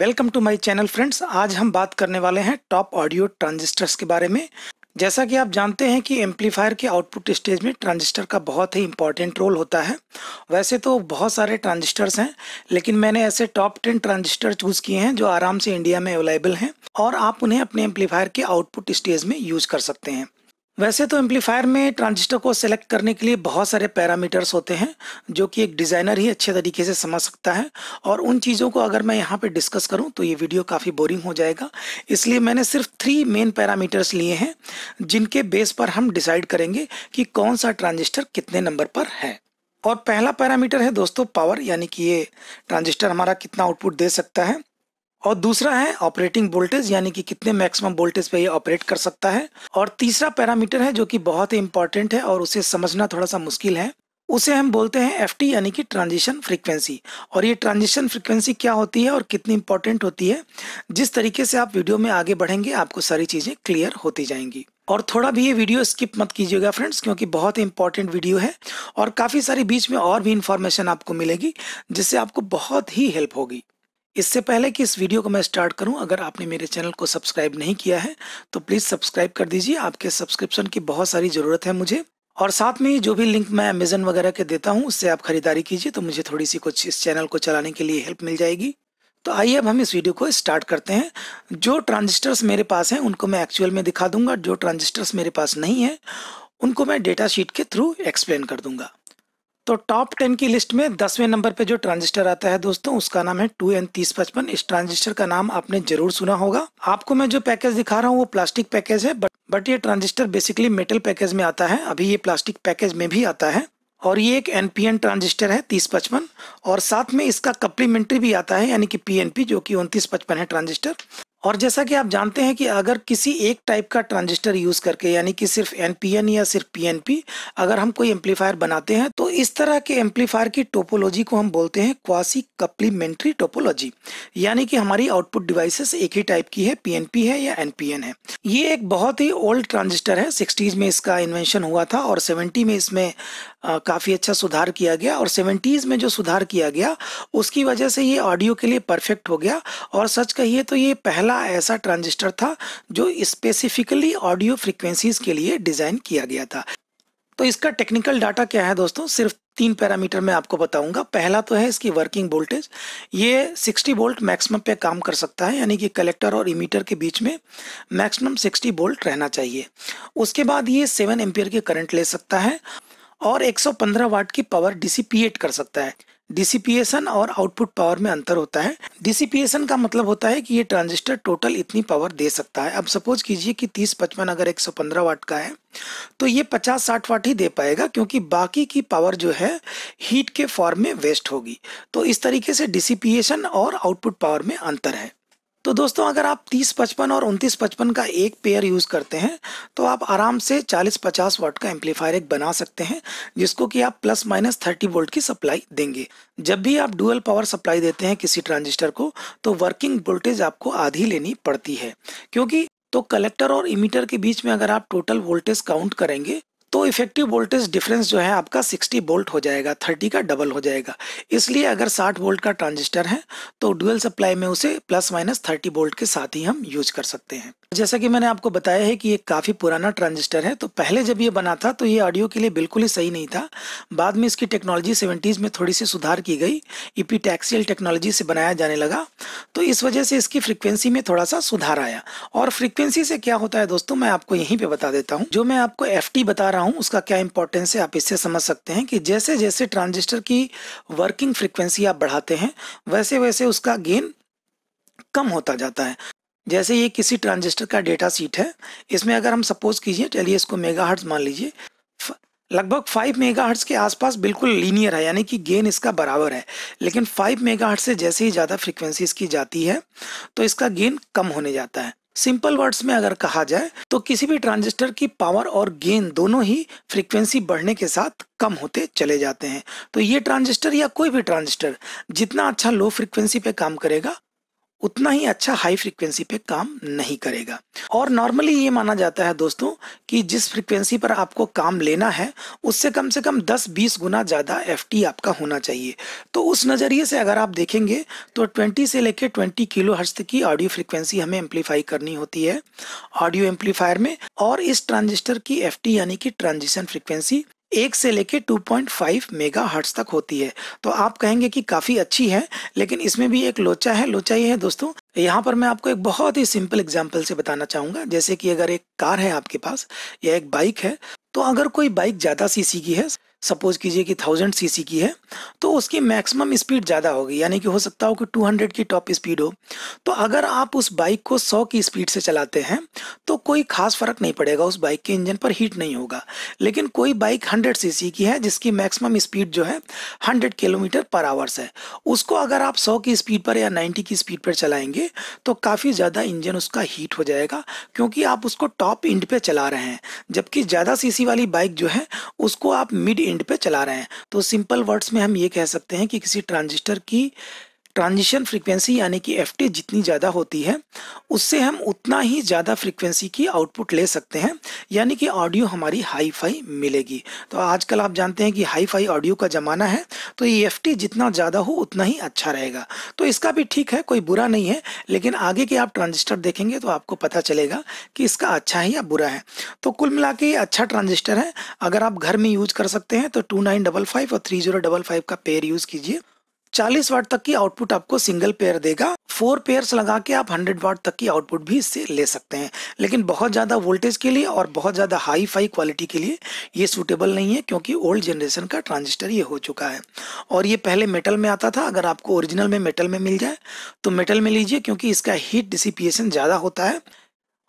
welcome to my channel friends आज हम बात करने वाले हैं टॉप ऑडियो ट्रांजिस्टर्स के बारे में जैसा कि आप जानते हैं कि एम्पलीफायर के आउटपुट स्टेज में ट्रांजिस्टर का बहुत ही इंपॉर्टेंट रोल होता है वैसे तो बहुत सारे ट्रांजिस्टर्स हैं लेकिन मैंने ऐसे टॉप टेन ट्रांजिस्टर चूज किए हैं जो आराम से इंडिया में अवेलेबल हैं और आप उन्हें अपने एम्पलीफायर के आउटपुट स्टेज में यूज कर सकते हैं वैसे तो एम्पलीफायर में ट्रांजिस्टर को सेलेक्ट करने के लिए बहुत सारे पैरामीटर्स होते हैं जो कि एक डिज़ाइनर ही अच्छे तरीके से समझ सकता है और उन चीज़ों को अगर मैं यहाँ पे डिस्कस करूँ तो ये वीडियो काफ़ी बोरिंग हो जाएगा इसलिए मैंने सिर्फ थ्री मेन पैरामीटर्स लिए हैं जिनके बेस पर हम डिसाइड करेंगे कि कौन सा ट्रांजिस्टर कितने नंबर पर है और पहला पैरामीटर है दोस्तों पावर यानी कि ये ट्रांजिस्टर हमारा कितना आउटपुट दे सकता है और दूसरा है ऑपरेटिंग वोल्टेज यानी कि कितने मैक्सिमम वोल्टेज पे ये ऑपरेट कर सकता है और तीसरा पैरामीटर है जो कि बहुत ही इंपॉर्टेंट है और उसे समझना थोड़ा सा मुश्किल है उसे हम बोलते हैं एफ यानी कि ट्रांजिशन फ्रीक्वेंसी और ये ट्रांजिशन फ्रीक्वेंसी क्या होती है और कितनी इंपॉर्टेंट होती है जिस तरीके से आप वीडियो में आगे बढ़ेंगे आपको सारी चीज़ें क्लियर होती जाएंगी और थोड़ा भी ये वीडियो स्किप मत कीजिएगा फ्रेंड्स क्योंकि बहुत ही इंपॉर्टेंट वीडियो है और काफ़ी सारी बीच में और भी इंफॉर्मेशन आपको मिलेगी जिससे आपको बहुत ही हेल्प होगी इससे पहले कि इस वीडियो को मैं स्टार्ट करूं अगर आपने मेरे चैनल को सब्सक्राइब नहीं किया है तो प्लीज़ सब्सक्राइब कर दीजिए आपके सब्सक्रिप्शन की बहुत सारी ज़रूरत है मुझे और साथ में जो भी लिंक मैं अमेजन वगैरह के देता हूँ उससे आप खरीदारी कीजिए तो मुझे थोड़ी सी कुछ इस चैनल को चलाने के लिए हेल्प मिल जाएगी तो आइए अब हम इस वीडियो को स्टार्ट करते हैं जो ट्रांजिस्टर्स मेरे पास हैं उनको मैं एक्चुअल में दिखा दूंगा जो ट्रांजिस्टर्स मेरे पास नहीं है उनको मैं डेटा शीट के थ्रू एक्सप्लेन कर दूँगा तो टॉप टेन की लिस्ट में दसवें नंबर पे जो ट्रांजिस्टर आता है दोस्तों उसका नाम है टू एन तीस पचपन इस ट्रांजिस्टर का नाम आपने जरूर सुना होगा आपको मैं जो पैकेज दिखा रहा हूँ वो प्लास्टिक पैकेज है बट बट ये ट्रांजिस्टर बेसिकली मेटल पैकेज में आता है अभी ये प्लास्टिक पैकेज में भी आता है और ये एक एन ट्रांजिस्टर है तीस पचपन और साथ में इसका कप्लीमेंट्री भी आता है यानी कि पी जो कि उनतीस पचपन है ट्रांजिस्टर और जैसा कि आप जानते हैं कि अगर किसी एक टाइप का ट्रांजिस्टर यूज़ करके यानी कि सिर्फ एन या सिर्फ पी अगर हम कोई एम्पलीफायर बनाते हैं तो इस तरह के एम्पलीफायर की टोपोलॉजी को हम बोलते हैं क्वासी कप्लीमेंट्री टोपोलॉजी यानी कि हमारी आउटपुट डिवाइसेस एक ही टाइप की है पी है या एन है ये एक बहुत ही ओल्ड ट्रांजिस्टर है सिक्सटीज़ में इसका इन्वेंशन हुआ था और सेवेंटी में इसमें काफ़ी अच्छा सुधार किया गया और सेवेंटीज़ में जो सुधार किया गया उसकी वजह से ये ऑडियो के लिए परफेक्ट हो गया और सच कहिए तो ये पहला ऐसा ट्रांजिस्टर था जो स्पेसिफिकली ऑडियो फ्रिक्वेंसीज के लिए डिज़ाइन किया गया था तो इसका टेक्निकल डाटा क्या है दोस्तों सिर्फ तीन पैरामीटर में आपको बताऊंगा पहला तो है इसकी वर्किंग वोल्टेज ये 60 वोल्ट मैक्सिमम पे काम कर सकता है यानी कि कलेक्टर और इमीटर के बीच में मैक्सिमम 60 वोल्ट रहना चाहिए उसके बाद ये 7 एम्पियर के करंट ले सकता है और 115 वाट की पावर डिसिपिएट कर सकता है डिसिपिएशन और आउटपुट पावर में अंतर होता है डिसिपिएशन का मतलब होता है कि ये ट्रांजिस्टर टोटल इतनी पावर दे सकता है अब सपोज कीजिए कि 30 पचपन अगर 115 वाट का है तो ये 50 60 वाट ही दे पाएगा क्योंकि बाकी की पावर जो है हीट के फॉर्म में वेस्ट होगी तो इस तरीके से डिसिपिएशन और आउटपुट पावर में अंतर है तो दोस्तों अगर आप तीस पचपन और उनतीस पचपन का एक पेयर यूज़ करते हैं तो आप आराम से चालीस पचास वाट का एम्पलीफायर एक बना सकते हैं जिसको कि आप प्लस माइनस थर्टी वोल्ट की सप्लाई देंगे जब भी आप डुअल पावर सप्लाई देते हैं किसी ट्रांजिस्टर को तो वर्किंग वोल्टेज आपको आधी लेनी पड़ती है क्योंकि तो कलेक्टर और इमीटर के बीच में अगर आप टोटल वोल्टेज काउंट करेंगे तो इफेक्टिव वोल्टेज डिफरेंस जो है आपका 60 वोल्ट हो जाएगा 30 का डबल हो जाएगा इसलिए अगर 60 वोल्ट का ट्रांजिस्टर है तो डुअल सप्लाई में उसे प्लस माइनस 30 वोल्ट के साथ ही हम यूज कर सकते हैं जैसा कि मैंने आपको बताया है कि ये काफ़ी पुराना ट्रांजिस्टर है तो पहले जब ये बना था तो ये ऑडियो के लिए बिल्कुल ही सही नहीं था बाद में इसकी टेक्नोलॉजी सेवेंटीज़ में थोड़ी सी सुधार की गई इपीटैक्सियल टेक्नोलॉजी से बनाया जाने लगा तो इस वजह से इसकी फ्रिक्वेंसी में थोड़ा सा सुधार आया और फ्रिक्वेंसी से क्या होता है दोस्तों मैं आपको यहीं पर बता देता हूँ जो मैं आपको एफ बता रहा रहा हूँ उसका क्या इंपॉर्टेंस है आप इससे समझ सकते हैं कि जैसे जैसे ट्रांजिस्टर की वर्किंग फ्रिक्वेंसी आप बढ़ाते हैं वैसे वैसे उसका गेन कम होता जाता है जैसे ये किसी ट्रांजिस्टर का डेटा सीट है इसमें अगर हम सपोज कीजिए चलिए इसको मेगा मान लीजिए लगभग 5 मेगाहर्ट्ज के आसपास बिल्कुल लीनियर है यानी कि गेन इसका बराबर है लेकिन 5 मेगाहर्ट्ज से जैसे ही ज़्यादा फ्रिक्वेंसीज की जाती है तो इसका गेन कम होने जाता है सिंपल वर्ड्स में अगर कहा जाए तो किसी भी ट्रांजिस्टर की पावर और गेन दोनों ही फ्रीक्वेंसी बढ़ने के साथ कम होते चले जाते हैं तो ये ट्रांजिस्टर या कोई भी ट्रांजिस्टर जितना अच्छा लो फ्रीक्वेंसी पे काम करेगा उतना ही अच्छा हाई फ्रिक्वेंसी पे काम नहीं करेगा और नॉर्मली ये माना जाता है दोस्तों कि जिस फ्रिक्वेंसी पर आपको काम लेना है उससे कम से कम 10-20 गुना ज़्यादा एफ आपका होना चाहिए तो उस नज़रिए से अगर आप देखेंगे तो 20 से लेकर 20 किलो हर्ज तक की ऑडियो फ्रिक्वेंसी हमें एम्पलीफाई करनी होती है ऑडियो एम्पलीफायर में और इस ट्रांजिस्टर की एफ यानी कि ट्रांजिशन फ्रिक्वेंसी एक से लेके 2.5 मेगा हर्ट्स तक होती है तो आप कहेंगे कि काफ़ी अच्छी है लेकिन इसमें भी एक लोचा है लोचा ये है दोस्तों यहाँ पर मैं आपको एक बहुत ही सिंपल एग्जाम्पल से बताना चाहूँगा जैसे कि अगर एक कार है आपके पास या एक बाइक है तो अगर कोई बाइक ज़्यादा सीसी की है सपोज कीजिए कि थाउजेंड सीसी की है तो उसकी मैक्सिमम स्पीड ज़्यादा होगी यानी कि हो सकता हो कि 200 की टॉप स्पीड हो तो अगर आप उस बाइक को 100 की स्पीड से चलाते हैं तो कोई खास फर्क नहीं पड़ेगा उस बाइक के इंजन पर हीट नहीं होगा लेकिन कोई बाइक 100 सीसी की है जिसकी मैक्सिमम स्पीड जो है 100 किलोमीटर पर आवर्स है उसको अगर आप 100 की स्पीड पर या 90 की स्पीड पर चलाएंगे तो काफ़ी ज़्यादा इंजन उसका हीट हो जाएगा क्योंकि आप उसको टॉप इंड पे चला रहे हैं जबकि ज़्यादा सी अच्छी वाली बाइक जो है उसको आप मिड एंड पे चला रहे हैं तो सिंपल वर्ड्स में हम ये कह सकते हैं कि किसी ट्रांजिस्टर की ट्रांजिशन फ्रीक्वेंसी यानी कि एफ जितनी ज़्यादा होती है उससे हम उतना ही ज़्यादा फ्रीक्वेंसी की आउटपुट ले सकते हैं यानी कि ऑडियो हमारी हाई फाई मिलेगी तो आजकल आप जानते हैं कि हाई फाई ऑडियो का ज़माना है तो ये एफ जितना ज़्यादा हो उतना ही अच्छा रहेगा तो इसका भी ठीक है कोई बुरा नहीं है लेकिन आगे के आप ट्रांजिस्टर देखेंगे तो आपको पता चलेगा कि इसका अच्छा है या बुरा है तो कुल मिला के अच्छा ट्रांजिस्टर है अगर आप घर में यूज कर सकते हैं तो टू नाइन डबल फाइव और थ्री जीरो डबल फाइव का पेयर यूज़ कीजिए 40 वाट तक की आउटपुट आपको सिंगल पेयर देगा फोर पेयर्स लगा के आप 100 वाट तक की आउटपुट भी इससे ले सकते हैं लेकिन बहुत ज़्यादा वोल्टेज के लिए और बहुत ज़्यादा हाई फाई क्वालिटी के लिए ये सूटेबल नहीं है क्योंकि ओल्ड जनरेशन का ट्रांजिस्टर ये हो चुका है और ये पहले मेटल में आता था अगर आपको ओरिजिनल में मेटल में मिल जाए तो मेटल में लीजिए क्योंकि इसका हीट डिसिपिएशन ज़्यादा होता है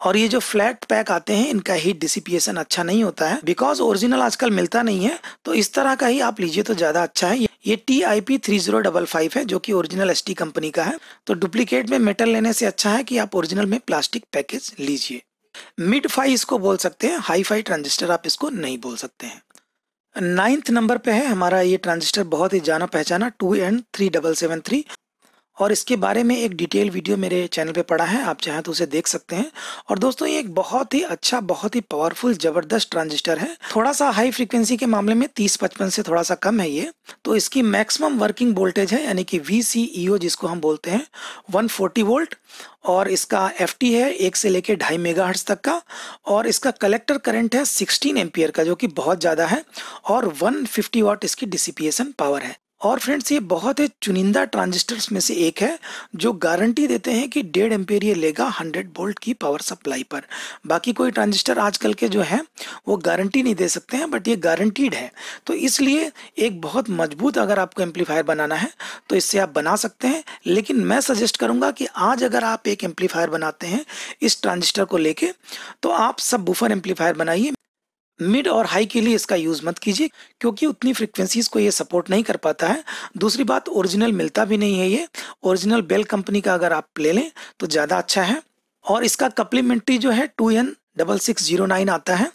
और ये जो फ्लैट पैक आते हैं इनका हीट डिसिपिएशन अच्छा नहीं होता है बिकॉज ओरिजिनल आजकल मिलता नहीं है तो इस तरह का ही आप लीजिए तो ज़्यादा अच्छा है ये T I P three zero double five है जो कि ओरिजिनल एस टी कंपनी का है तो डुप्लीकेट में मेटल लेने से अच्छा है कि आप ओरिजिनल में प्लास्टिक पैकेज लीजिए मिड फाई इसको बोल सकते हैं हाई फाई ट्रांजिस्टर आप इसको नहीं बोल सकते हैं नाइन्थ नंबर पे है हमारा ये ट्रांजिस्टर बहुत ही जाना पहचाना two and three double seven three और इसके बारे में एक डिटेल वीडियो मेरे चैनल पे पड़ा है आप चाहें तो उसे देख सकते हैं और दोस्तों ये एक बहुत ही अच्छा बहुत ही पावरफुल जबरदस्त ट्रांजिस्टर है थोड़ा सा हाई फ्रिक्वेंसी के मामले में तीस पचपन से थोड़ा सा कम है ये तो इसकी मैक्सिमम वर्किंग वोल्टेज है यानी कि वी e जिसको हम बोलते हैं वन वोल्ट और इसका एफ है एक से लेकर ढाई मेगा तक का और इसका कलेक्टर करंट है सिक्सटीन एम्पियर का जो कि बहुत ज़्यादा है और वन फिफ्टी वाट इसकी डिसिपिएशन पावर है और फ्रेंड्स ये बहुत ही चुनिंदा ट्रांजिस्टर्स में से एक है जो गारंटी देते हैं कि डेढ़ एम्पेयर ये लेगा 100 वोल्ट की पावर सप्लाई पर बाकी कोई ट्रांजिस्टर आजकल के जो हैं वो गारंटी नहीं दे सकते हैं बट ये गारंटीड है तो इसलिए एक बहुत मजबूत अगर आपको एम्पलीफायर बनाना है तो इससे आप बना सकते हैं लेकिन मैं सजेस्ट करूँगा कि आज अगर आप एक एम्पलीफायर बनाते हैं इस ट्रांजिस्टर को लेके तो आप सब बुफर एम्पलीफायर बनाइए मिड और हाई के लिए इसका यूज़ मत कीजिए क्योंकि उतनी फ्रिक्वेंसीज़ को ये सपोर्ट नहीं कर पाता है दूसरी बात ओरिजिनल मिलता भी नहीं है ये ओरिजिनल बेल कंपनी का अगर आप ले लें तो ज़्यादा अच्छा है और इसका कप्लीमेंट्री जो है two N double six zero nine आता है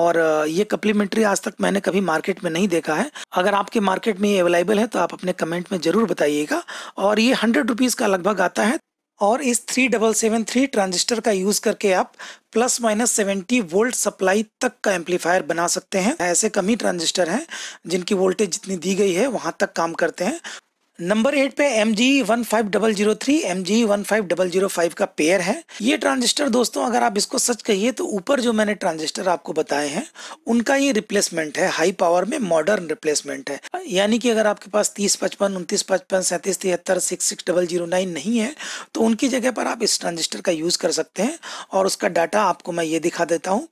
और ये कप्लीमेंट्री आज तक मैंने कभी मार्केट में नहीं देखा है अगर आपके मार्केट में ये अवेलेबल है तो आप अपने कमेंट में ज़रूर बताइएगा और ये हंड्रेड रुपीज़ का लगभग आता है और इस three double seven three transistor का यूज करके आप plus minus seventy volt supply तक का एम्पलीफायर बना सकते हैं ऐसे कम ही ट्रांजिस्टर हैं जिनकी वोल्टेज जितनी दी गई है वहां तक काम करते हैं नंबर एट पे M G one five double zero three M G one five double zero five का पेयर है ये ट्रांजिस्टर दोस्तों अगर आप इसको सच कहिए तो ऊपर जो मैंने ट्रांजिस्टर आपको बताए हैं उनका ये रिप्लेसमेंट है हाई पावर में मॉडर्न रिप्लेसमेंट है यानी कि अगर आपके पास तीस पचपन उनतीस पचपन सैंतीस तिहत्तर six six double zero nine नहीं है तो उनकी जगह पर आप इस ट्रांजिस्टर का यूज़ कर सकते हैं और उसका डाटा आपको मैं ये दिखा देता हूँ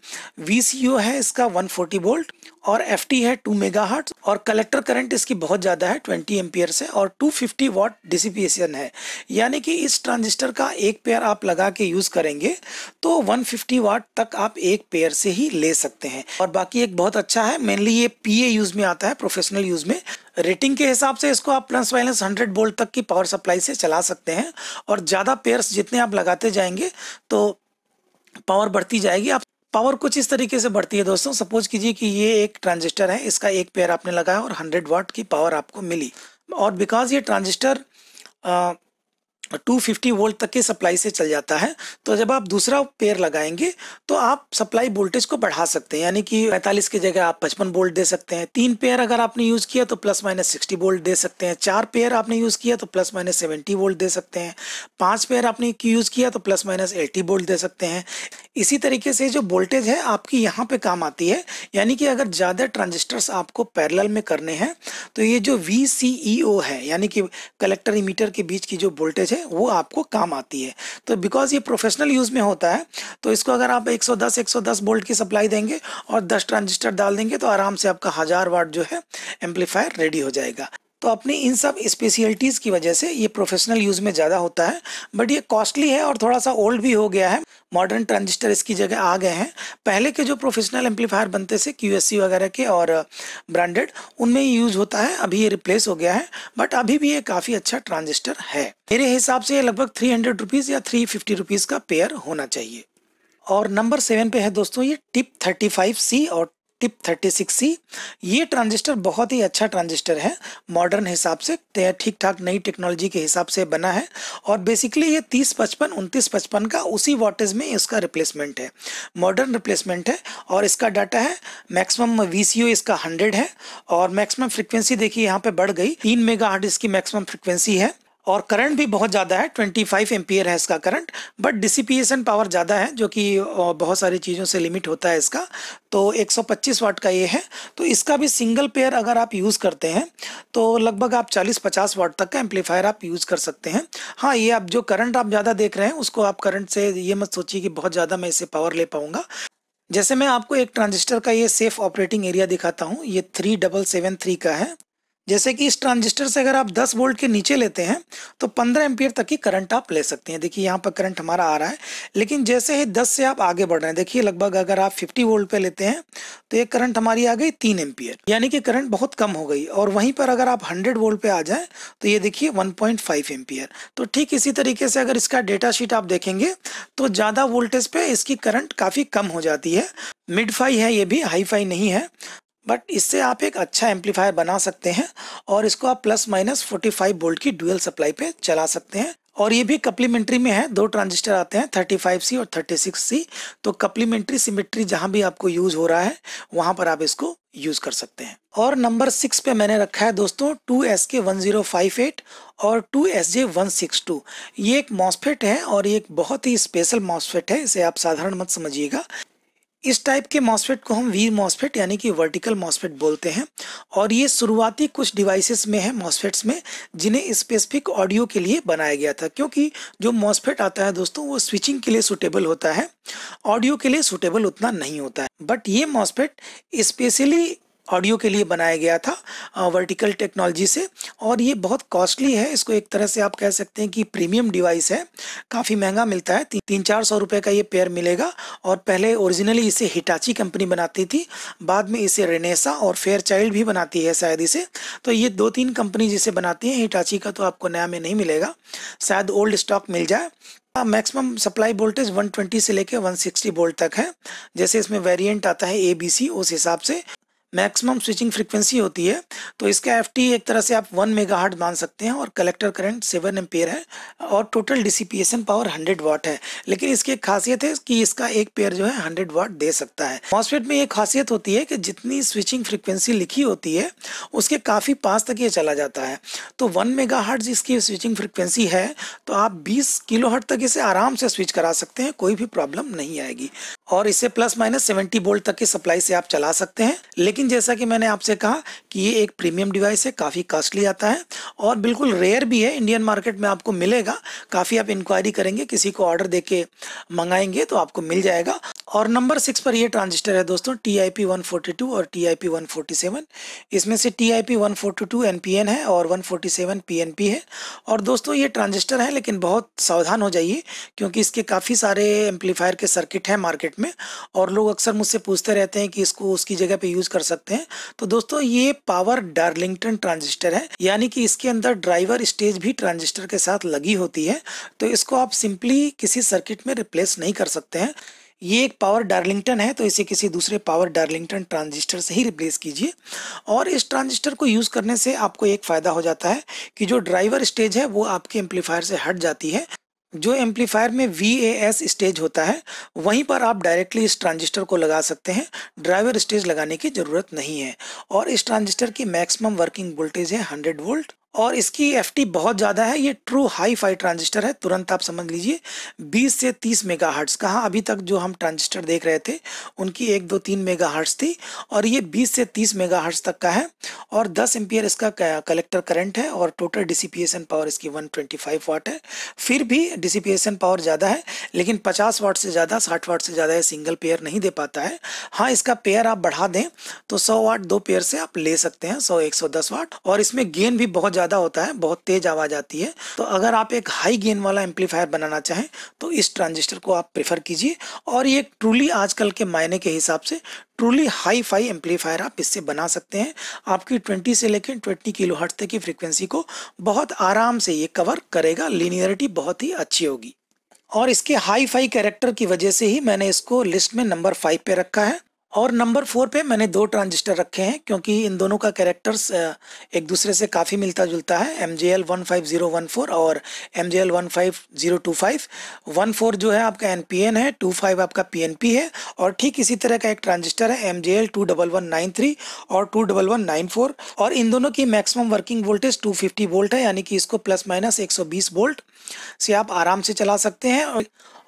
वी है इसका वन फोर्टी वोल्ट और एफ है टू मेगा और कलेक्टर करंट इसकी बहुत ज़्यादा है ट्वेंटी एम्पियर से और और 250 फिफ्टी वॉट डिसिपिएशन है यानी कि इस ट्रांजिस्टर का एक पेयर आप लगा के यूज़ करेंगे तो 150 फिफ्टी वाट तक आप एक पेयर से ही ले सकते हैं और बाकी एक बहुत अच्छा है मेनली ये पी यूज़ में आता है प्रोफेशनल यूज़ में रेटिंग के हिसाब से इसको आप प्लस माइनस 100 बोल्ट तक की पावर सप्लाई से चला सकते हैं और ज़्यादा पेयर्स जितने आप लगाते जाएंगे तो पावर बढ़ती जाएगी आप पावर कुछ इस तरीके से बढ़ती है दोस्तों सपोज कीजिए कि ये एक ट्रांजिस्टर है इसका एक पेयर आपने लगाया और 100 वाट की पावर आपको मिली और बिकॉज ये ट्रांजिस्टर 250 वोल्ट तक के सप्लाई से चल जाता है तो जब आप दूसरा पेयर लगाएंगे तो आप सप्लाई वोल्टेज को बढ़ा सकते हैं यानी कि 45 की जगह आप 55 वोल्ट दे सकते हैं तीन पेयर अगर आपने यूज़ किया तो प्लस माइनस सिक्सटी वोल्ट दे सकते हैं चार पेयर आपने यूज़ किया तो प्लस माइनस सेवेंटी वोल्ट दे सकते हैं पाँच पेयर आपने यूज़ किया तो प्लस माइनस एटी वोल्ट दे सकते हैं इसी तरीके से जो वोल्टेज है आपकी यहाँ पर काम आती है यानी कि अगर ज़्यादा ट्रांजिस्टर्स आपको पैरल में करने हैं तो ये जो वी e है यानी कि कलेक्टर मीटर के बीच की जो वोल्टेज है है वो आपको काम आती है तो बिकॉज ये प्रोफेशनल यूज में होता है तो इसको अगर आप 110 110 वोल्ट की सप्लाई देंगे और 10 ट्रांजिस्टर डाल देंगे तो आराम से आपका हजार वाट जो है एम्पलीफायर रेडी हो जाएगा तो अपनी इन सब स्पेशलिटीज़ की वजह से ये प्रोफेशनल यूज़ में ज़्यादा होता है बट ये कॉस्टली है और थोड़ा सा ओल्ड भी हो गया है मॉडर्न ट्रांजिस्टर इसकी जगह आ गए हैं पहले के जो प्रोफेशनल एम्पलीफायर बनते थे क्यू वगैरह के और ब्रांडेड उनमें यूज़ होता है अभी ये रिप्लेस हो गया है बट अभी भी ये काफ़ी अच्छा ट्रांजिस्टर है मेरे हिसाब से ये लगभग थ्री हंड्रेड रुपीज़ या थ्री फिफ्टी रुपीज़ का पेयर होना चाहिए और नंबर सेवन पे है दोस्तों ये टिप थर्टी फाइव सी और टिप 36C ये ट्रांजिस्टर बहुत ही अच्छा ट्रांजिस्टर है मॉडर्न हिसाब से ठीक ठाक नई टेक्नोलॉजी के हिसाब से बना है और बेसिकली ये तीस पचपन उनतीस पचपन का उसी वॉटेज में इसका रिप्लेसमेंट है मॉडर्न रिप्लेसमेंट है और इसका डाटा है मैक्सिमम वी इसका हंड्रेड है और मैक्सिमम फ्रिक्वेंसी देखिए यहाँ पे बढ़ गई तीन मेगा इसकी मैक्सिमम फ्रिक्वेंसी है और करंट भी बहुत ज़्यादा है 25 फाइव है इसका करंट बट डिसिपिएशन पावर ज़्यादा है जो कि बहुत सारी चीज़ों से लिमिट होता है इसका तो 125 वाट का ये है तो इसका भी सिंगल पेयर अगर आप यूज़ करते हैं तो लगभग आप 40-50 वाट तक का एम्पलीफायर आप यूज़ कर सकते हैं हाँ ये आप जो करंट आप ज़्यादा देख रहे हैं उसको आप करंट से ये मत सोचिए कि बहुत ज़्यादा मैं इसे पावर ले पाऊँगा जैसे मैं आपको एक ट्रांजिस्टर का ये सेफ ऑपरेटिंग एरिया दिखाता हूँ ये थ्री डबल सेवन थ्री का है जैसे कि इस ट्रांजिस्टर से अगर आप 10 वोल्ट के नीचे लेते हैं तो 15 एम्पियर तक की करंट आप ले सकते हैं देखिए यहाँ पर करंट हमारा आ रहा है लेकिन जैसे ही 10 से आप आगे बढ़ रहे हैं देखिए लगभग अगर आप 50 वोल्ट पे लेते हैं तो ये करंट हमारी आ गई तीन एम्पियर यानी कि करंट बहुत कम हो गई और वहीं पर अगर आप हंड्रेड वोल्ट पे आ जाए तो ये देखिए वन पॉइंट तो ठीक इसी तरीके से अगर इसका डेटा शीट आप देखेंगे तो ज़्यादा वोल्टेज पर इसकी करंट काफ़ी कम हो जाती है मिड फाई है ये भी हाई फाई नहीं है बट इससे आप एक अच्छा एम्पलीफायर बना सकते हैं और इसको आप प्लस माइनस 45 बोल्ट की डुअल सप्लाई पे चला सकते हैं और ये भी कप्लीमेंट्री में है दो ट्रांजिस्टर आते हैं 35C और 36C तो कप्लीमेंट्री सिमेट्री जहाँ भी आपको यूज़ हो रहा है वहाँ पर आप इसको यूज़ कर सकते हैं और नंबर सिक्स पे मैंने रखा है दोस्तों two S K one zero five eight और two S J one six two ये एक मॉसफेट है और ये एक बहुत ही स्पेशल मॉसफेट है इसे आप साधारण मत समझिएगा इस टाइप के मॉसफेट को हम वी मॉसफेट यानी कि वर्टिकल मॉसफेट बोलते हैं और ये शुरुआती कुछ डिवाइसेस में है मॉसफेट्स में जिन्हें स्पेसिफिक ऑडियो के लिए बनाया गया था क्योंकि जो मॉसफेट आता है दोस्तों वो स्विचिंग के लिए सुटेबल होता है ऑडियो के लिए सुटेबल उतना नहीं होता है बट ये मॉसफेट स्पेशली ऑडियो के लिए बनाया गया था वर्टिकल टेक्नोलॉजी से और ये बहुत कॉस्टली है इसको एक तरह से आप कह सकते हैं कि प्रीमियम डिवाइस है काफ़ी महंगा मिलता है ती, तीन चार सौ रुपये का ये पेयर मिलेगा और पहले ओरिजिनली इसे हिटाची कंपनी बनाती थी बाद में इसे रेनेसा और फेयर चाइल्ड भी बनाती है शायद इसे तो ये दो तीन कंपनी जिसे बनाती हैं हिटाची का तो आपको नया में नहीं मिलेगा शायद ओल्ड स्टॉक मिल जाए मैक्सिमम सप्लाई वोल्टेज 120 से लेकर 160 वोल्ट तक है जैसे इसमें वेरिएंट आता है ए बी सी उस हिसाब से मैक्सिमम स्विचिंग फ्रीक्वेंसी होती है तो इसका एफ एक तरह से आप वन मेगा मान सकते हैं और कलेक्टर करंट सेवन एम्पेयर है और total dissipation power hundred watt है लेकिन इसकी एक खासियत है कि इसका एक पेयर जो है हंड्रेड वाट दे सकता है मॉसफेट में एक खासियत होती है कि जितनी स्विचिंग फ्रिक्वेंसी लिखी होती है उसके काफ़ी पास तक ये चला जाता है तो वन मेगा जिसकी स्विचिंग फ्रिक्वेंसी है तो आप बीस किलो तक इसे आराम से स्विच करा सकते हैं कोई भी प्रॉब्लम नहीं आएगी और इसे प्लस माइनस सेवेंटी बोल्ट तक की सप्लाई से आप चला सकते हैं लेकिन लेकिन जैसा कि मैंने आपसे कहा कि ये एक प्रीमियम डिवाइस है काफ़ी कास्टली आता है और बिल्कुल रेयर भी है इंडियन मार्केट में आपको मिलेगा काफ़ी आप इंक्वायरी करेंगे किसी को ऑर्डर दे मंगाएंगे तो आपको मिल जाएगा और नंबर सिक्स पर ये ट्रांजिस्टर है दोस्तों T I P one forty two और T I P one forty seven इसमें से T I P one forty two N P N है और one forty seven P N P है और दोस्तों ये ट्रांजिस्टर है लेकिन बहुत सावधान हो जाइए क्योंकि इसके काफ़ी सारे एम्पलीफायर के सर्किट हैं मार्केट में और लोग अक्सर मुझसे पूछते रहते हैं कि इसको उसकी जगह पर यूज़ कर सकते हैं तो दोस्तों ये पावर डार्लिंगटन ट्रांजिस्टर है यानी कि इसके अंदर ड्राइवर स्टेज भी ट्रांजिस्टर के साथ लगी होती है तो इसको आप सिंपली किसी सर्किट में रिप्लेस नहीं कर सकते हैं ये एक पावर डार्लिंगटन है तो इसे किसी दूसरे पावर डार्लिंगटन ट्रांजिस्टर से ही रिप्लेस कीजिए और इस ट्रांजिस्टर को यूज़ करने से आपको एक फ़ायदा हो जाता है कि जो ड्राइवर स्टेज है वो आपके एम्पलीफायर से हट जाती है जो एम्पलीफायर में वी ए एस स्टेज होता है वहीं पर आप डायरेक्टली इस ट्रांजिस्टर को लगा सकते हैं ड्राइवर स्टेज लगाने की ज़रूरत नहीं है और इस ट्रांजिस्टर की मैक्सिमम वर्किंग वोल्टेज है 100 वोल्ट और इसकी एफ बहुत ज़्यादा है ये ट्रू हाई फाई ट्रांजिस्टर है तुरंत आप समझ लीजिए 20 से 30 मेगा हर्ट्स का हाँ अभी तक जो हम ट्रांजिस्टर देख रहे थे उनकी एक दो तीन मेगा हर्ट्स थी और ये 20 से 30 मेगा हर्ट्स तक का है और 10 एम्पियर इसका कलेक्टर करंट है और टोटल डिसिपिएशन पावर इसकी 125 वाट है फिर भी डिसिपिएसन पावर ज़्यादा है लेकिन पचास वाट से ज़्यादा साठ वाट से ज़्यादा ये सिंगल पेयर नहीं दे पाता है हाँ इसका पेयर आप बढ़ा दें तो सौ वाट दो पेयर से आप ले सकते हैं सौ एक वाट और इसमें गेन भी बहुत ज़्यादा होता है बहुत तेज़ आवाज़ आती है तो अगर आप एक हाई गेन वाला एम्पलीफायर बनाना चाहें तो इस ट्रांजिस्टर को आप प्रेफर कीजिए और ये ट्रूली आजकल के मायने के हिसाब से ट्रूली हाई फाई एम्पलीफायर आप इससे बना सकते हैं आपकी 20 से लेकर 20 किलो हट तक की फ्रिक्वेंसी को बहुत आराम से ये कवर करेगा लीनियरिटी बहुत ही अच्छी होगी और इसके हाई फाई कैरेक्टर की वजह से ही मैंने इसको लिस्ट में नंबर फाइव पे रखा है और नंबर फोर पे मैंने दो ट्रांजिस्टर रखे हैं क्योंकि इन दोनों का कैरेक्टर्स एक दूसरे से काफ़ी मिलता जुलता है M J L one five zero one four और M J L one five zero two five one four जो है आपका एन पी एन है टू फाइव आपका पी एन पी है और ठीक इसी तरह का एक ट्रांजिस्टर है M J L two double one nine three और two double one nine four और इन दोनों की maximum working voltage two fifty volt है यानी कि इसको प्लस माइनस एक सौ बीस वोल्ट से आप आराम से चला सकते हैं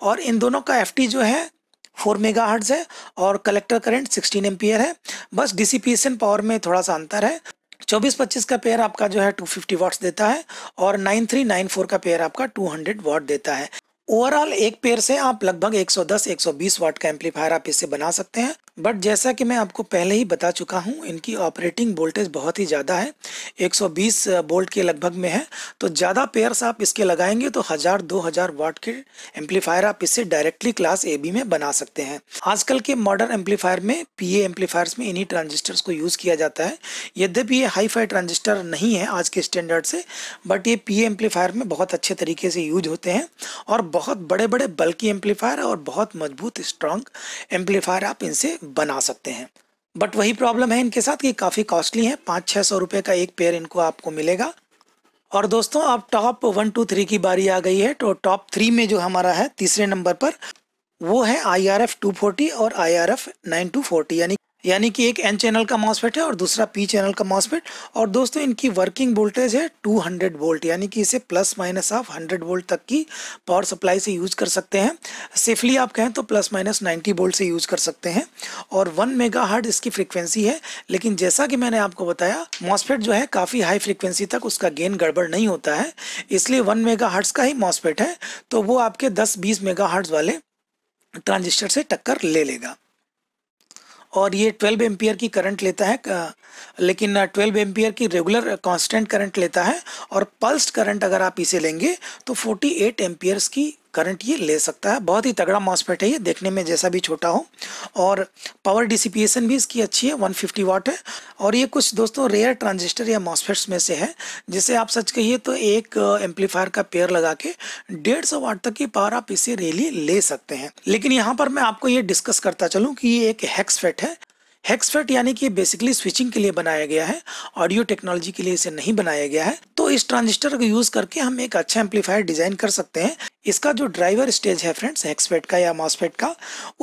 और इन दोनों का एफ जो है फोर मेगा हर्ट्ज है और कलेक्टर करंट सिक्सटीन एम्पियर है बस डिसिपिएशन पावर में थोड़ा सा अंतर है चौबीस पच्चीस का पेयर आपका जो है 250 वाट्स देता है और 9394 का पेयर आपका 200 वाट देता है ओवरऑल एक पेयर से आप लगभग 110-120 वाट का एम्पलीफायर आप इससे बना सकते हैं बट जैसा कि मैं आपको पहले ही बता चुका हूँ इनकी ऑपरेटिंग वोल्टेज बहुत ही ज़्यादा है 120 वोल्ट के लगभग में है तो ज़्यादा पेयर्स आप इसके लगाएंगे तो हज़ार दो हज़ार वाट के एम्पलीफायर आप इससे डायरेक्टली क्लास ए बी में बना सकते हैं आजकल के मॉडर्न एम्पलीफायर में पी ए एम्पलीफायर्स में इन्हीं ट्रांजिस्टर्स को यूज़ किया जाता है यद्यपि ये हाई फाई ट्रांजिस्टर नहीं है आज के स्टैंडर्ड से बट ये पी एम्पलीफायर में बहुत अच्छे तरीके से यूज होते हैं और बहुत बड़े बड़े बल्कि एम्पलीफायर और बहुत मजबूत स्ट्रांग एम्पलीफायर आप इनसे बना सकते हैं बट वही प्रॉब्लम है इनके साथ कि काफ़ी कॉस्टली है पाँच छः सौ रुपये का एक पेयर इनको आपको मिलेगा और दोस्तों अब टॉप वन टू थ्री की बारी आ गई है तो टॉप थ्री में जो हमारा है तीसरे नंबर पर वो है I R F two forty और I R F nine two forty यानी यानी कि एक एन चैनल का मॉसफेट है और दूसरा पी चैनल का मॉसफेट और दोस्तों इनकी वर्किंग वोल्टेज है 200 वोल्ट यानी कि इसे प्लस माइनस आप 100 वोल्ट तक की पावर सप्लाई से यूज कर सकते हैं सेफली आप कहें तो प्लस माइनस 90 वोल्ट से यूज कर सकते हैं और वन मेगा हर्ड इसकी फ्रिक्वेंसी है लेकिन जैसा कि मैंने आपको बताया मॉसफेट जो है काफ़ी हाई फ्रिक्वेंसी तक उसका गेन गड़बड़ नहीं होता है इसलिए वन मेगा का ही मॉसफेट है तो वो आपके दस बीस मेगा वाले ट्रांजिस्टर से टक्कर ले लेगा और ये 12 एम्पियर की करंट लेता है लेकिन 12 एम्पियर की रेगुलर कांस्टेंट करंट लेता है और पल्स करंट अगर आप इसे लेंगे तो 48 एट एम्पियर्स की करंट ये ले सकता है बहुत ही तगड़ा मॉसपेट है ये देखने में जैसा भी छोटा हो और पावर डिसिपिएशन भी इसकी अच्छी है 150 वाट है और ये कुछ दोस्तों रेयर ट्रांजिस्टर या मॉसफेट्स में से है जिसे आप सच कहिए तो एक एम्पलीफायर uh, का पेयर लगा के डेढ़ सौ वाट तक की पावर आप इसे रेली ले सकते हैं लेकिन यहाँ पर मैं आपको ये डिस्कस करता चलूँ कि ये एक हैक्स फेट है हेक्सफेट यानी कि बेसिकली स्विचिंग के लिए बनाया गया है ऑडियो टेक्नोलॉजी के लिए इसे नहीं बनाया गया है तो इस ट्रांजिस्टर को यूज करके हम एक अच्छा एम्पलीफायर डिजाइन कर सकते हैं इसका जो ड्राइवर स्टेज है फ्रेंड्स हेक्सफेट का या मॉसफेट का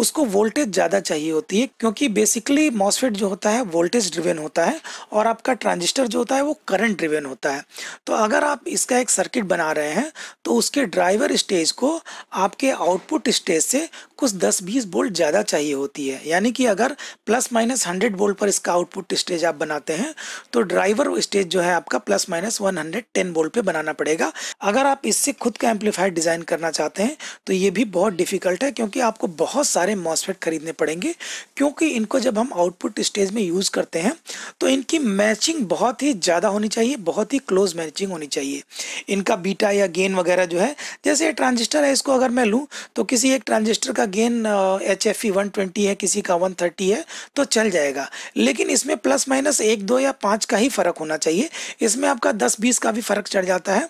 उसको वोल्टेज ज़्यादा चाहिए होती है क्योंकि बेसिकली मॉसफेट जो होता है वोल्टेज ड्रिवेन होता है और आपका ट्रांजिस्टर जो होता है वो करंट ड्रिवेन होता है तो अगर आप इसका एक सर्किट बना रहे हैं तो उसके ड्राइवर स्टेज को आपके आउटपुट स्टेज से कुछ 10-20 बोल्ट ज़्यादा चाहिए होती है यानी कि अगर प्लस माइनस 100 बोल्ट पर इसका आउटपुट स्टेज आप बनाते हैं तो ड्राइवर स्टेज जो है आपका प्लस माइनस 110 बोल्ट पे बनाना पड़ेगा अगर आप इससे खुद का एम्पलीफायर डिज़ाइन करना चाहते हैं तो ये भी बहुत डिफिकल्ट है क्योंकि आपको बहुत सारे मॉसफेट खरीदने पड़ेंगे क्योंकि इनको जब हम आउटपुट स्टेज में यूज़ करते हैं तो इनकी मैचिंग बहुत ही ज़्यादा होनी चाहिए बहुत ही क्लोज मैचिंग होनी चाहिए इनका बीटा या गेन वगैरह जो है जैसे ट्रांजिस्टर है इसको अगर मैं लूँ तो किसी एक ट्रांजिस्टर का again H F E one twenty है किसी का वन थर्टी है तो चल जाएगा लेकिन इसमें प्लस माइनस एक दो या पाँच का ही फ़र्क होना चाहिए इसमें आपका दस बीस का भी फ़र्क चढ़ जाता है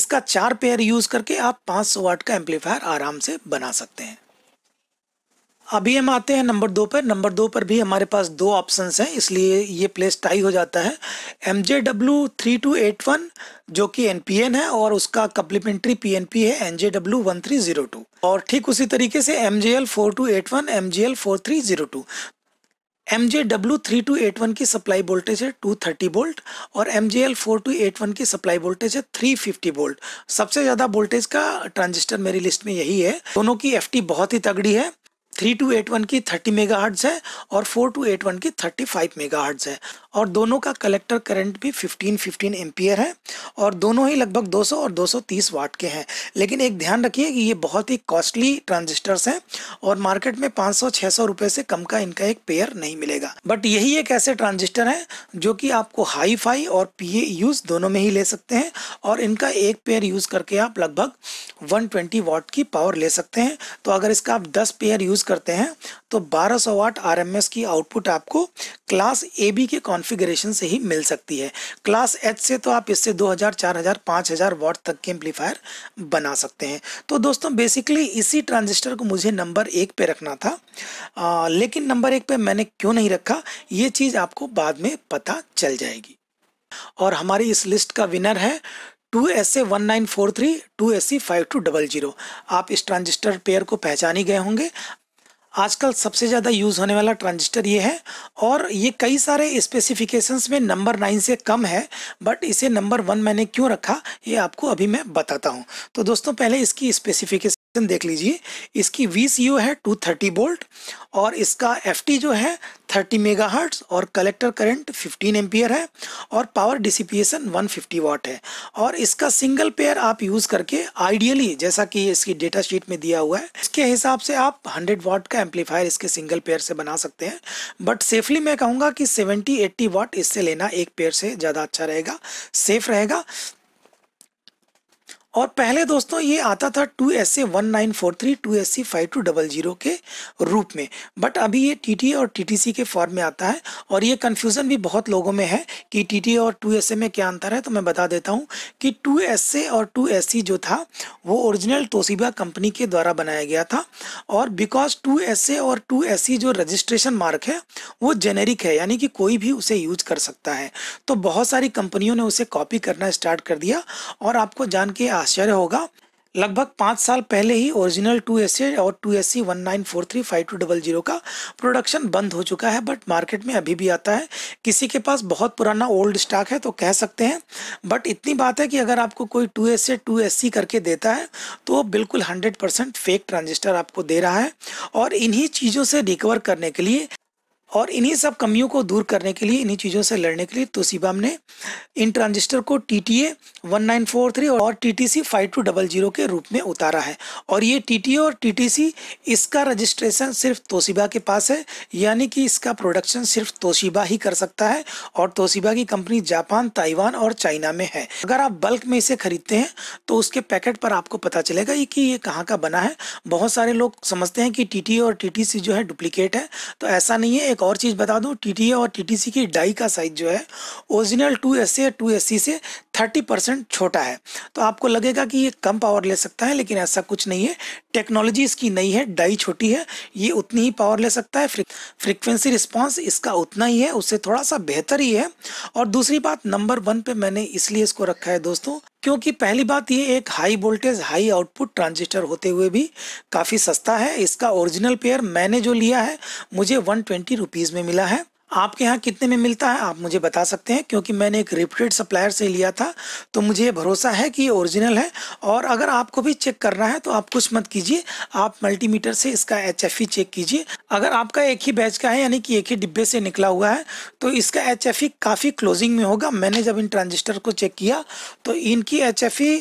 इसका चार पेयर यूज़ करके आप पाँच सौ वाट का एम्पलीफायर आराम से बना सकते हैं अभी हम आते हैं नंबर दो पर नंबर दो पर भी हमारे पास दो ऑप्शंस हैं इसलिए ये प्लेस टाई हो जाता है M J W three two eight one जो कि एन पी एन है और उसका कम्प्लीमेंट्री पी एन पी है N J W one three zero two और ठीक उसी तरीके से M J L four two eight one M J L four three zero two M J W three two eight one की supply voltage है two thirty volt और M J L four two eight one की supply voltage है three fifty volt सबसे ज़्यादा voltage का transistor मेरी list में यही है दोनों की एफ टी बहुत ही तगड़ी है थ्री टू एट वन की थर्टी मेगा हर्ट्स है और फोर टू एट वन की थर्टी फाइव मेगा हर्ट्स है और दोनों का कलेक्टर करंट भी फिफ्टीन फिफ्टीन एम्पियर है और दोनों ही लगभग दो सौ और दो सौ तीस वाट के हैं लेकिन एक ध्यान रखिए कि ये बहुत ही कॉस्टली ट्रांजिस्टर्स हैं और मार्केट में पाँच सौ छः सौ रुपये से कम का इनका एक पेयर नहीं मिलेगा बट यही एक ऐसे ट्रांजिस्टर हैं जो कि आपको हाई फाई और पी ए यूज़ दोनों में ही ले सकते हैं और इनका एक पेयर यूज़ करके आप लगभग वन ट्वेंटी वाट की पावर ले सकते हैं तो अगर इसका आप दस पेयर यूज़ यूज़ करते हैं तो 1200 सौ वाट आर की आउटपुट आपको क्लास ए बी के कॉन्फ़िगरेशन से ही मिल सकती है क्लास एच से तो आप इससे 2000, 4000, 5000 वाट तक के एम्पलीफायर बना सकते हैं तो दोस्तों बेसिकली इसी ट्रांजिस्टर को मुझे नंबर एक पे रखना था आ, लेकिन नंबर एक पे मैंने क्यों नहीं रखा ये चीज़ आपको बाद में पता चल जाएगी और हमारी इस लिस्ट का विनर है two S A one nine four three two S C five two double zero आप इस ट्रांजिस्टर पेयर को पहचान ही गए होंगे आजकल सबसे ज़्यादा यूज़ होने वाला ट्रांजिस्टर ये है और ये कई सारे स्पेसिफिकेशंस में नंबर नाइन से कम है बट इसे नंबर वन मैंने क्यों रखा ये आपको अभी मैं बताता हूँ तो दोस्तों पहले इसकी स्पेसिफिकेशन देख लीजिए इसकी वी है 230 बोल्ट और इसका एफ जो है 30 मेगाहर्ट्ज और कलेक्टर करंट 15 एम्पियर है और पावर डिसिपिएशन 150 वाट है और इसका सिंगल पेयर आप यूज़ करके आइडियली जैसा कि इसकी डेटा शीट में दिया हुआ है इसके हिसाब से आप 100 वाट का एम्पलीफायर इसके सिंगल पेयर से बना सकते हैं बट सेफली मैं कहूँगा कि 70-80 वाट इससे लेना एक पेयर से ज़्यादा अच्छा रहेगा सेफ रहेगा और पहले दोस्तों ये आता था two S A one nine four three two S C five two double zero के रूप में बट अभी ये टी टी और टी टी सी के फॉर्म में आता है और ये कन्फ्यूज़न भी बहुत लोगों में है कि टी टी और टू एस ए में क्या अंतर है तो मैं बता देता हूँ कि टू एस ए और टू एस सी जो था वो ओरिजिनल तोसीबा कंपनी के द्वारा बनाया गया था और बिकॉज टू एस ए और टू एस सी जो रजिस्ट्रेशन मार्क है वो जेनेरिक है यानी कि कोई भी उसे यूज कर सकता है तो बहुत सारी कंपनियों ने उसे कॉपी करना स्टार्ट कर दिया और आपको जान के आश्चर्य होगा लगभग पाँच साल पहले ही ओरिजिनल टू एस और two S C one nine four three five two double zero का प्रोडक्शन बंद हो चुका है बट मार्केट में अभी भी आता है किसी के पास बहुत पुराना ओल्ड स्टॉक है तो कह सकते हैं बट इतनी बात है कि अगर आपको कोई two S two S C करके देता है तो वो बिल्कुल हंड्रेड परसेंट फेक ट्रांजिस्टर आपको दे रहा है और इन्हीं चीज़ों से रिकवर करने के लिए और इन्हीं सब कमियों को दूर करने के लिए इन्हीं चीज़ों से लड़ने के लिए तोसीबाम ने इन ट्रांजिस्टर को T T A one nine four three और T T C five two double zero के रूप में उतारा है और ये टी टी ए और टी टी सी इसका रजिस्ट्रेशन सिर्फ तोसीबा के पास है यानी कि इसका प्रोडक्शन सिर्फ तोशीबा ही कर सकता है और तोसीबा की कंपनी जापान ताइवान और चाइना में है अगर आप बल्क में इसे खरीदते हैं तो उसके पैकेट पर आपको पता चलेगा कि ये कहाँ का बना है बहुत सारे लोग समझते हैं कि टी टी ए और टी टी सी जो है डुप्लीकेट है तो ऐसा नहीं है एक और चीज़ बता दूँ टी और टी की डाई का साइज जो है ओरिजिनल टू एस या टू एस से थर्टी परसेंट छोटा है तो आपको लगेगा कि ये कम पावर ले सकता है लेकिन ऐसा कुछ नहीं है टेक्नोलॉजी इसकी नई है डाई छोटी है ये उतनी ही पावर ले सकता है फ्रिक्वेंसी रिस्पॉन्स इसका उतना ही है उससे थोड़ा सा बेहतर ही है और दूसरी बात नंबर वन पर मैंने इसलिए इसको रखा है दोस्तों क्योंकि पहली बात ये एक high voltage high output transistor होते हुए भी काफ़ी सस्ता है इसका ओरिजिनल पेयर मैंने जो लिया है मुझे वन ट्वेंटी रुपीज़ में मिला है आपके यहाँ कितने में मिलता है आप मुझे बता सकते हैं क्योंकि मैंने एक रिप्यूटेड सप्लायर से लिया था तो मुझे ये भरोसा है कि ये ओरिजिनल है और अगर आपको भी चेक करना है तो आप कुछ मत कीजिए आप मल्टीमीटर से इसका एच चेक e कीजिए अगर आपका एक ही बैच का है यानी कि एक ही डिब्बे से निकला हुआ है तो इसका एच काफ़ी क्लोजिंग में होगा मैंने जब इन ट्रांजिस्टर को चेक किया तो इनकी एच e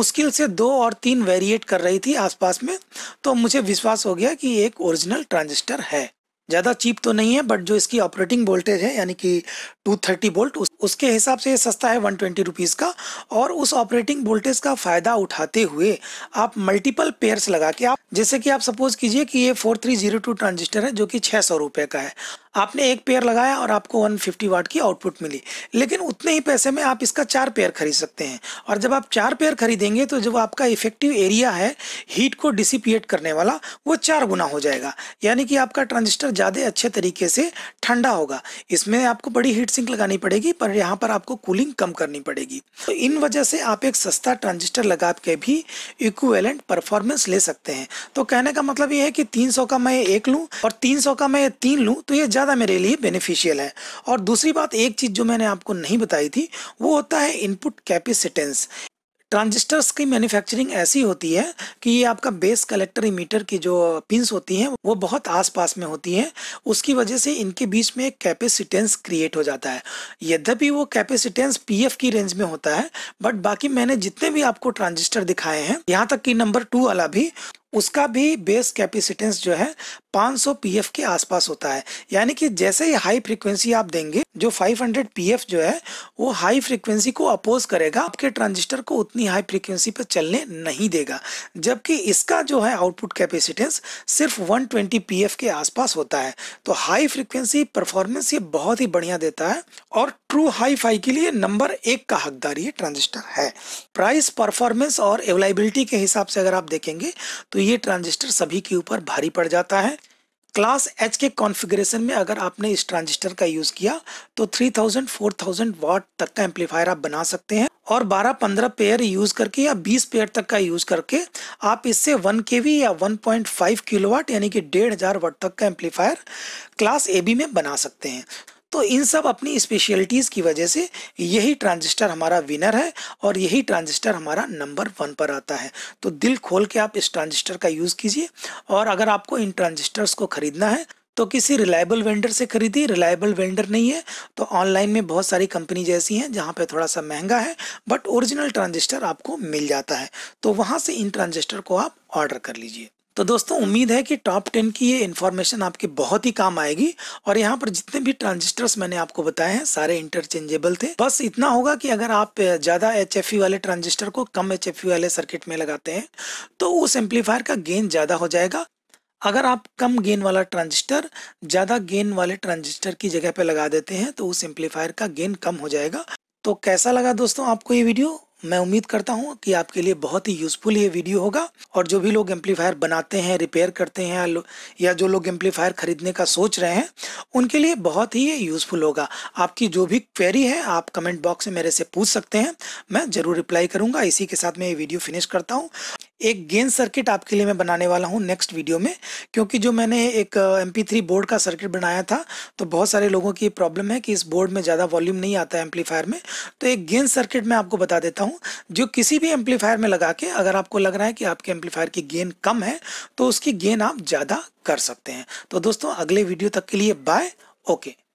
मुश्किल से दो और तीन वेरिएट कर रही थी आसपास में तो मुझे विश्वास हो गया कि एक ओरिजिनल ट्रांजिस्टर है ज़्यादा चीप तो नहीं है बट जो इसकी ऑपरेटिंग वोल्टेज है यानी कि टू थर्टी वोल्ट उस, उसके हिसाब से ये सस्ता है वन ट्वेंटी रुपीज़ का और उस ऑपरेटिंग वोल्टेज का फ़ायदा उठाते हुए आप मल्टीपल पेयर्स लगा के आप जैसे कि आप सपोज कीजिए कि ये four three zero two transistor है जो कि छः सौ रुपये का है आपने एक पेयर लगाया और आपको वन फिफ्टी वाट की आउटपुट मिली लेकिन उतने ही पैसे में आप इसका चार पेयर खरीद सकते हैं और जब आप चार पेयर खरीदेंगे तो जब आपका इफेक्टिव एरिया है हीट को डिसिपिएट करने वाला वो चार गुना हो जाएगा यानी कि आपका ट्रांजिस्टर ज़्यादा अच्छे तरीके से ठंडा होगा इसमें आपको बड़ी हीट सिंक लगानी पड़ेगी पर यहाँ पर आपको कूलिंग कम करनी पड़ेगी तो इन वजह से आप एक सस्ता ट्रांजिस्टर लगा के भी इक्वेलेंट परफॉर्मेंस ले सकते हैं तो कहने का मतलब ये है कि 300 का मैं एक लूँ और 300 का मैं तीन लूँ तो ये ज़्यादा मेरे लिए बेनिफिशियल है और दूसरी बात एक चीज़ जो मैंने आपको नहीं बताई थी वो होता है इनपुट कैपेसिटेंस ट्रांजिस्टर्स की मैन्युफैक्चरिंग ऐसी होती है कि ये आपका बेस कलेक्टर इमीटर की जो पिंस होती हैं वो बहुत आसपास में होती हैं उसकी वजह से इनके बीच में एक कैपेसिटेंस क्रिएट हो जाता है यद्यपि वो कैपेसिटेंस पीएफ की रेंज में होता है बट बाकी मैंने जितने भी आपको ट्रांजिस्टर दिखाए हैं यहाँ तक कि नंबर टू वाला भी उसका भी बेस कैपेसिटेंस जो है 500 पीएफ के आसपास होता है यानी कि जैसे ही हाई फ्रीक्वेंसी आप देंगे जो 500 पीएफ जो है वो हाई फ्रीक्वेंसी को अपोज करेगा आपके ट्रांजिस्टर को उतनी हाई फ्रीक्वेंसी पर चलने नहीं देगा जबकि इसका जो है आउटपुट कैपेसिटेंस सिर्फ 120 ट्वेंटी के आसपास होता है तो हाई फ्रिक्वेंसी परफॉर्मेंस ये बहुत ही बढ़िया देता है और ट्रू हाई फाई के लिए नंबर एक का हकदार ये ट्रांजिस्टर है प्राइस परफॉर्मेंस और अवेलेबिलिटी के हिसाब से अगर आप देखेंगे तो ये ट्रांजिस्टर सभी के ऊपर भारी पड़ जाता है क्लास एच के कॉन्फ़िगरेशन में अगर आपने इस ट्रांजिस्टर का यूज़ किया तो 3000 4000 वाट तक का एम्पलीफायर आप बना सकते हैं और 12-15 पेयर यूज़ करके या 20 पेयर तक का यूज़ करके आप इससे 1 के या 1.5 किलोवाट यानी कि डेढ़ हज़ार वाट तक का एम्पलीफायर क्लास ए बी में बना सकते हैं तो इन सब अपनी स्पेशलिटीज़ की वजह से यही ट्रांजिस्टर हमारा विनर है और यही ट्रांजिस्टर हमारा नंबर वन पर आता है तो दिल खोल के आप इस ट्रांजिस्टर का यूज़ कीजिए और अगर आपको इन ट्रांजिस्टर्स को ख़रीदना है तो किसी रिलायबल वेंडर से खरीदी रिलायबल वेंडर नहीं है तो ऑनलाइन में बहुत सारी कंपनीज ऐसी हैं जहाँ पे थोड़ा सा महंगा है बट ओरिजिनल ट्रांजिस्टर आपको मिल जाता है तो वहाँ से इन ट्रांजिस्टर को आप ऑर्डर कर लीजिए तो दोस्तों उम्मीद है कि टॉप टेन की ये इन्फॉर्मेशन आपके बहुत ही काम आएगी और यहाँ पर जितने भी ट्रांजिस्टर्स मैंने आपको बताए हैं सारे इंटरचेंजेबल थे बस इतना होगा कि अगर आप ज़्यादा एच e वाले ट्रांजिस्टर को कम एच e वाले सर्किट में लगाते हैं तो उस एम्पलीफायर का गेन ज़्यादा हो जाएगा अगर आप कम गेन वाला ट्रांजिस्टर ज़्यादा गेन वाले ट्रांजिस्टर की जगह पर लगा देते हैं तो उस एम्पलीफायर का गेन कम हो जाएगा तो कैसा लगा दोस्तों आपको ये वीडियो मैं उम्मीद करता हूँ कि आपके लिए बहुत ही यूज़फुल ये वीडियो होगा और जो भी लोग एम्पलीफायर बनाते हैं रिपेयर करते हैं या जो लोग एम्पलीफायर ख़रीदने का सोच रहे हैं उनके लिए बहुत ही यूज़फुल होगा आपकी जो भी क्वेरी है आप कमेंट बॉक्स में मेरे से पूछ सकते हैं मैं ज़रूर रिप्लाई करूँगा इसी के साथ मैं ये वीडियो फिनिश करता हूँ एक गेन सर्किट आपके लिए मैं बनाने वाला हूँ नेक्स्ट वीडियो में क्योंकि जो मैंने एक एम थ्री बोर्ड का सर्किट बनाया था तो बहुत सारे लोगों की प्रॉब्लम है कि इस बोर्ड में ज़्यादा वॉल्यूम नहीं आता है एम्पलीफायर में तो एक गेन सर्किट मैं आपको बता देता हूँ जो किसी भी एम्पलीफायर में लगा के अगर आपको लग रहा है कि आपके एम्पलीफायर की गेंद कम है तो उसकी गेंद आप ज़्यादा कर सकते हैं तो दोस्तों अगले वीडियो तक के लिए बाय ओके